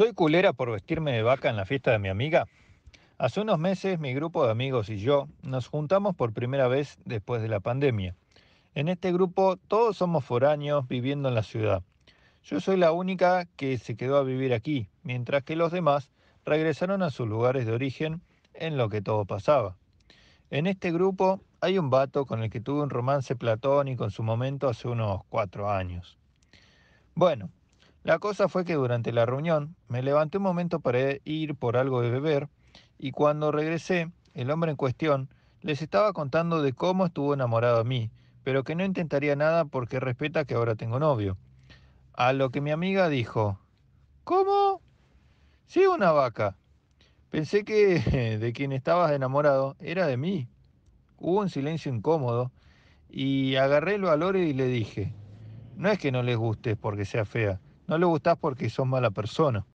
¿Soy culera por vestirme de vaca en la fiesta de mi amiga? Hace unos meses mi grupo de amigos y yo nos juntamos por primera vez después de la pandemia. En este grupo todos somos foráneos viviendo en la ciudad. Yo soy la única que se quedó a vivir aquí, mientras que los demás regresaron a sus lugares de origen en lo que todo pasaba. En este grupo hay un vato con el que tuve un romance platónico en su momento hace unos cuatro años. Bueno, la cosa fue que durante la reunión me levanté un momento para ir por algo de beber y cuando regresé, el hombre en cuestión les estaba contando de cómo estuvo enamorado a mí, pero que no intentaría nada porque respeta que ahora tengo novio. A lo que mi amiga dijo, ¿cómo? Sí, una vaca. Pensé que de quien estabas enamorado era de mí. Hubo un silencio incómodo y agarré el valor y le dije, no es que no les guste porque sea fea, no le gustás porque sos mala persona.